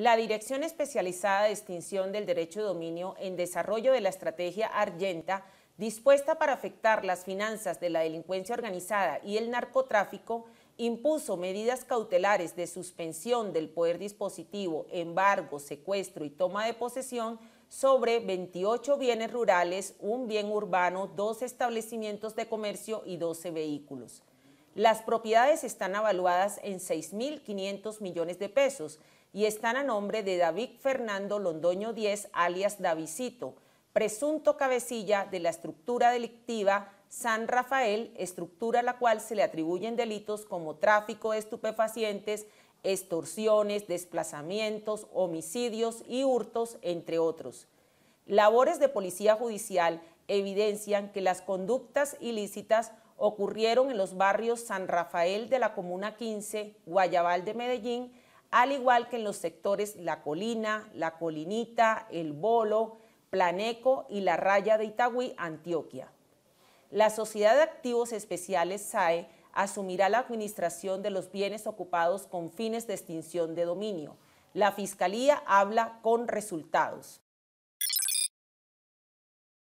La Dirección Especializada de Extinción del Derecho de Dominio en desarrollo de la estrategia Argenta, dispuesta para afectar las finanzas de la delincuencia organizada y el narcotráfico, impuso medidas cautelares de suspensión del poder dispositivo, embargo, secuestro y toma de posesión sobre 28 bienes rurales, un bien urbano, dos establecimientos de comercio y 12 vehículos. Las propiedades están avaluadas en 6.500 millones de pesos y están a nombre de David Fernando Londoño 10, alias Davisito, presunto cabecilla de la estructura delictiva San Rafael, estructura a la cual se le atribuyen delitos como tráfico de estupefacientes, extorsiones, desplazamientos, homicidios y hurtos, entre otros. Labores de policía judicial evidencian que las conductas ilícitas ocurrieron en los barrios San Rafael de la Comuna 15, Guayabal de Medellín, al igual que en los sectores La Colina, La Colinita, El Bolo, Planeco y La Raya de Itagüí, Antioquia. La Sociedad de Activos Especiales SAE asumirá la administración de los bienes ocupados con fines de extinción de dominio. La Fiscalía habla con resultados.